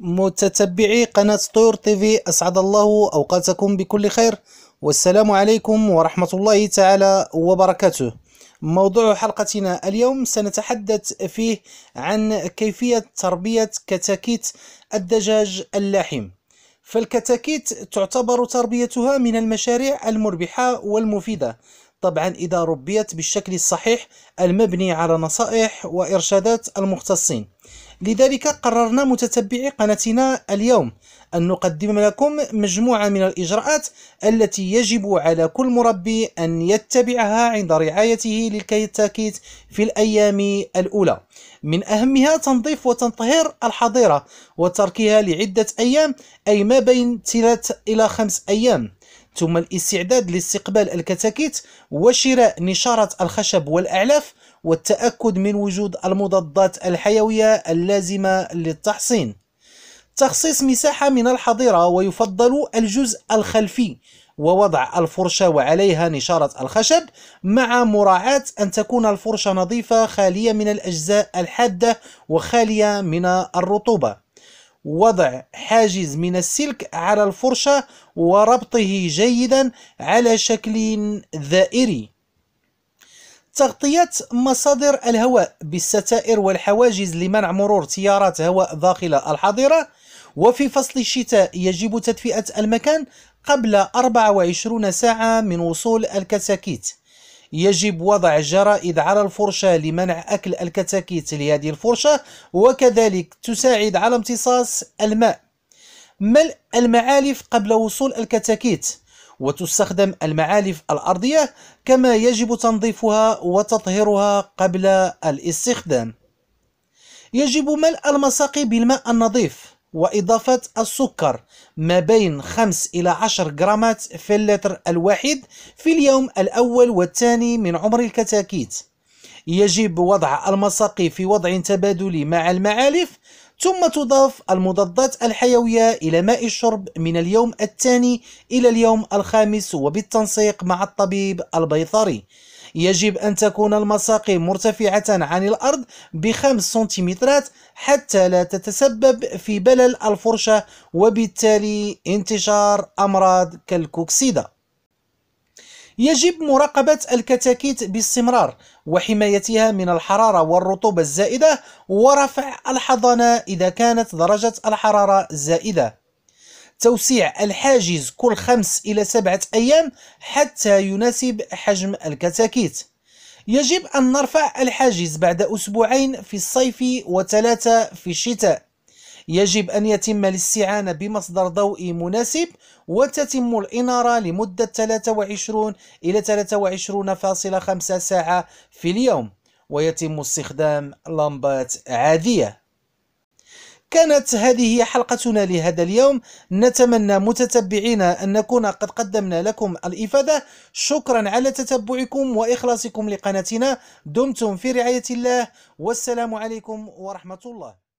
متتبعي قناة طيور تيفي أسعد الله أوقاتكم بكل خير والسلام عليكم ورحمة الله تعالى وبركاته موضوع حلقتنا اليوم سنتحدث فيه عن كيفية تربية كتاكيت الدجاج اللحم فالكتاكيت تعتبر تربيتها من المشاريع المربحة والمفيدة طبعا إذا ربيت بالشكل الصحيح المبني على نصائح وإرشادات المختصين لذلك قررنا متتبعي قناتنا اليوم أن نقدم لكم مجموعة من الإجراءات التي يجب على كل مربي أن يتبعها عند رعايته للكيتاكيت في الأيام الأولى من أهمها تنظيف وتنطهير الحظيرة وتركها لعدة أيام أي ما بين 3 إلى خمس أيام ثم الاستعداد لاستقبال الكتاكيت وشراء نشارة الخشب والأعلاف والتأكد من وجود المضادات الحيوية اللازمة للتحصين تخصيص مساحة من الحظيرة ويفضل الجزء الخلفي ووضع الفرشة وعليها نشارة الخشب مع مراعاة أن تكون الفرشة نظيفة خالية من الأجزاء الحادة وخالية من الرطوبة وضع حاجز من السلك على الفرشة وربطه جيدا على شكل دائري تغطية مصادر الهواء بالستائر والحواجز لمنع مرور تيارات هواء داخل الحظيرة وفي فصل الشتاء يجب تدفئة المكان قبل 24 ساعة من وصول الكتاكيت يجب وضع جرائد على الفرشة لمنع أكل الكتاكيت لهذه الفرشة وكذلك تساعد على امتصاص الماء ملء المعالف قبل وصول الكتاكيت وتستخدم المعالف الأرضية كما يجب تنظيفها وتطهيرها قبل الاستخدام يجب ملء المساقي بالماء النظيف وإضافة السكر ما بين 5 إلى 10 غرامات في اللتر الواحد في اليوم الأول والثاني من عمر الكتاكيت يجب وضع المساقي في وضع تبادلي مع المعالف ثم تضاف المضادات الحيوية إلى ماء الشرب من اليوم الثاني إلى اليوم الخامس وبالتنسيق مع الطبيب البيطري يجب أن تكون المساقي مرتفعة عن الأرض بخمس سنتيمترات حتى لا تتسبب في بلل الفرشة وبالتالي انتشار أمراض كالكوكسيدة يجب مراقبة الكتاكيت باستمرار وحمايتها من الحرارة والرطوبة الزائدة ورفع الحضانة إذا كانت درجة الحرارة زائدة توسيع الحاجز كل خمس إلى سبعة أيام حتى يناسب حجم الكتاكيت يجب أن نرفع الحاجز بعد أسبوعين في الصيف وثلاثة في الشتاء يجب أن يتم الاستعانة بمصدر ضوئي مناسب وتتم الإنارة لمدة 23 إلى 23.5 ساعة في اليوم ويتم استخدام لمبات عادية كانت هذه حلقتنا لهذا اليوم نتمنى متتبعينا أن نكون قد قدمنا لكم الإفادة شكرا على تتبعكم وإخلاصكم لقناتنا دمتم في رعاية الله والسلام عليكم ورحمة الله